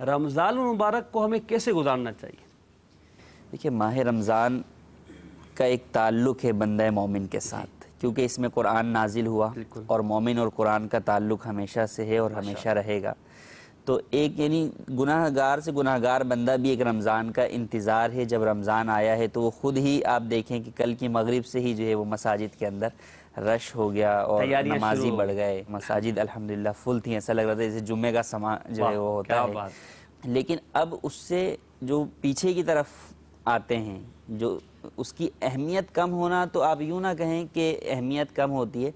रमज़ान मुबारक को हमें कैसे गुजारना चाहिए देखिए माह रमज़ान का एक ताल्लुक है बंद मोमिन के साथ क्योंकि इसमें कुरान नाजिल हुआ और मोमिन और कुरान का ताल्लुक हमेशा से है और हमेशा रहेगा तो एक यानी गुनाहगार से गुनाहगार बंदा भी एक रमज़ान का इंतज़ार है जब रमज़ान आया है तो वो ख़ुद ही आप देखें कि कल की मगरिब से ही जो है वो मसाजिद के अंदर रश हो गया और नमाजी बढ़ गए मसाजिद अल्हम्दुलिल्लाह फुल थी ऐसा लग रहा था जैसे जुम्मे का समा जो है वो होता है लेकिन अब उससे जो पीछे की तरफ आते हैं जो उसकी अहमियत कम होना तो आप यूँ ना कहें कि अहमियत कम होती है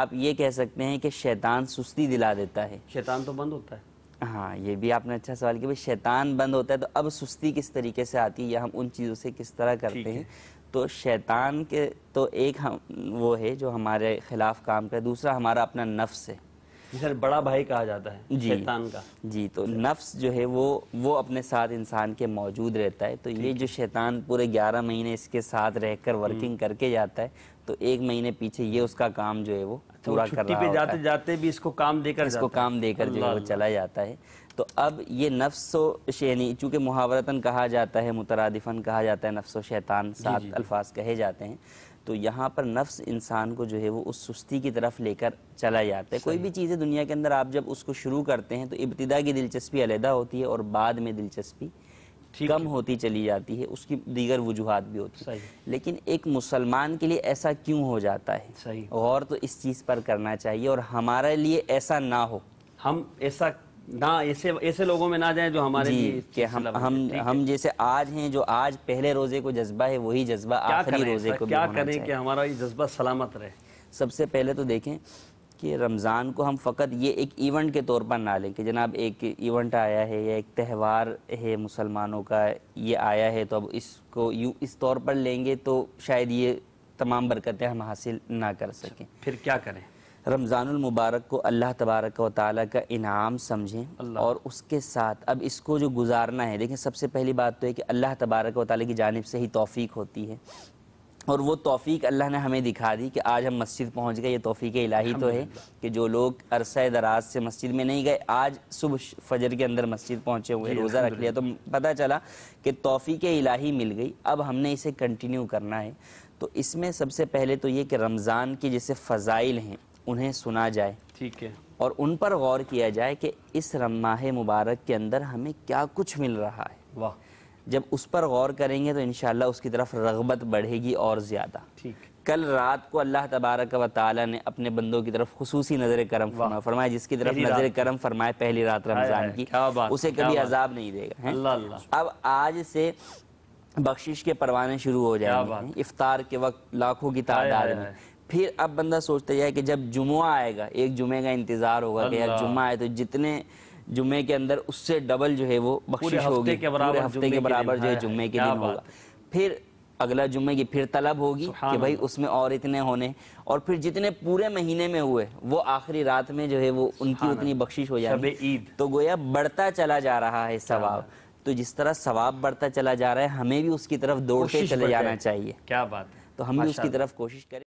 आप ये कह सकते हैं कि शैतान सुस्ती दिला देता है शैतान तो बंद होता है हाँ ये भी आपने अच्छा सवाल किया भाई शैतान बंद होता है तो अब सुस्ती किस तरीके से आती है या हम उन चीज़ों से किस तरह करते हैं तो शैतान के तो एक हम वो है जो हमारे खिलाफ काम करे दूसरा हमारा अपना नफ्स है जिसे बड़ा भाई कहा जाता है जी, शैतान का जी तो नफ्स जो है वो वो अपने साथ इंसान के मौजूद रहता है तो ये जो शैतान पूरे ग्यारह महीने इसके साथ रहकर वर्किंग हम्म। करके जाता है तो एक महीने पीछे ये उसका काम जो है वो तो पूरा कर रहा पे जाते जाते भी इसको काम देकर इसको काम देकर जो है वो चला जाता है तो अब ये नफ्सो शैनी चूँकि मुहावरतन कहा जाता है मुतरदफ़न कहा जाता है नफ्सो शैतान सात अल्फाज कहे जाते हैं तो यहाँ पर नफ्स इंसान को जो है वो उस सुस्ती की तरफ लेकर चला जाता है कोई भी चीज़ें दुनिया के अंदर आप जब उसको शुरू करते हैं तो इब्तदा की दिलचस्पी अलहदा होती है और बाद में दिलचस्पी कम होती चली जाती है उसकी दीगर वजूहत भी होती है लेकिन एक मुसलमान के लिए ऐसा क्यों हो जाता है और तो इस चीज़ पर करना चाहिए और हमारे लिए ऐसा ना हो हम ऐसा ना ऐसे ऐसे लोगों में ना जाए जो हमारे लिए कि हम हम हम जैसे आज हैं जो आज पहले रोज़े को जज्बा है वही जज्बा आखिरी रोज़े को क्या करें कि हमारा ये जज्बा सलामत रहे सबसे पहले तो देखें कि रमज़ान को हम फ़कत ये एक इवेंट के तौर पर ना लें कि जनाब एक इवेंट आया है या एक त्यौहार है मुसलमानों का ये आया है तो अब इसको यू इस तौर पर लेंगे तो शायद ये तमाम बरकतें हम हासिल ना कर अच्छा, सकें फिर क्या करें रमज़ानमबारक को अल्लाह तबारक व ताली का इनाम समझें और उसके साथ अब इसको जो गुजारना है देखें सबसे पहली बात तो है कि अल्लाह तबारक व ताली की जानब से ही तोफ़ी होती है और वो तोफ़ी अल्लाह ने हमें दिखा दी कि आज हम मस्जिद पहुंच गए ये तौफीक इलाही तो है कि जो लोग अरसा दराज से मस्जिद में नहीं गए आज सुबह फजर के अंदर मस्जिद पहुंचे हुए रोज़ा रख लिया तो पता चला कि तौफीक इलाही मिल गई अब हमने इसे कंटिन्यू करना है तो इसमें सबसे पहले तो ये कि रमज़ान के जैसे फ़जाइल हैं उन्हें सुना जाए ठीक है और उन पर गौर किया जाए कि इस माह मुबारक के अंदर हमें क्या कुछ मिल रहा है वाह जब उस पर गौर करेंगे तो इन उसकी तरफ रगबत बढ़ेगी और ज़्यादा ठीक कल रात को अल्लाह तबारक व ताली ने अपने बंदों की तरफ खसूस नज़र करम फरमा फरमाया जिसकी तरफ नज़र करम फरमाए पहली रात रमज़ान की उसे कभी अजाब नहीं देगा अब आज से बख्शिश के परवाने शुरू हो जाएंगे इफ्तार के वक्त लाखों की तादाद में फिर अब बंदा सोचता जाए कि जब जुमा आएगा एक जुमे का इंतज़ार होगा कि यार जुमा आए तो जितने जुमे के अंदर उससे डबल जो है वो बख्शिश होगी पूरे हफ्ते के बराबर जो है जुमे के दिन होगा फिर अगला जुम्मे की फिर तलब होगी कि भाई उसमें और इतने होने और फिर जितने पूरे महीने में हुए वो आखिरी रात में जो है वो उनकी उतनी बख्शिश हो जाए ईद तो गोया बढ़ता चला जा रहा है सवाब तो जिस तरह सवाब बढ़ता चला जा रहा है हमें भी उसकी तरफ दौड़ते चले जाना चाहिए क्या बात तो हम भी उसकी तरफ कोशिश करें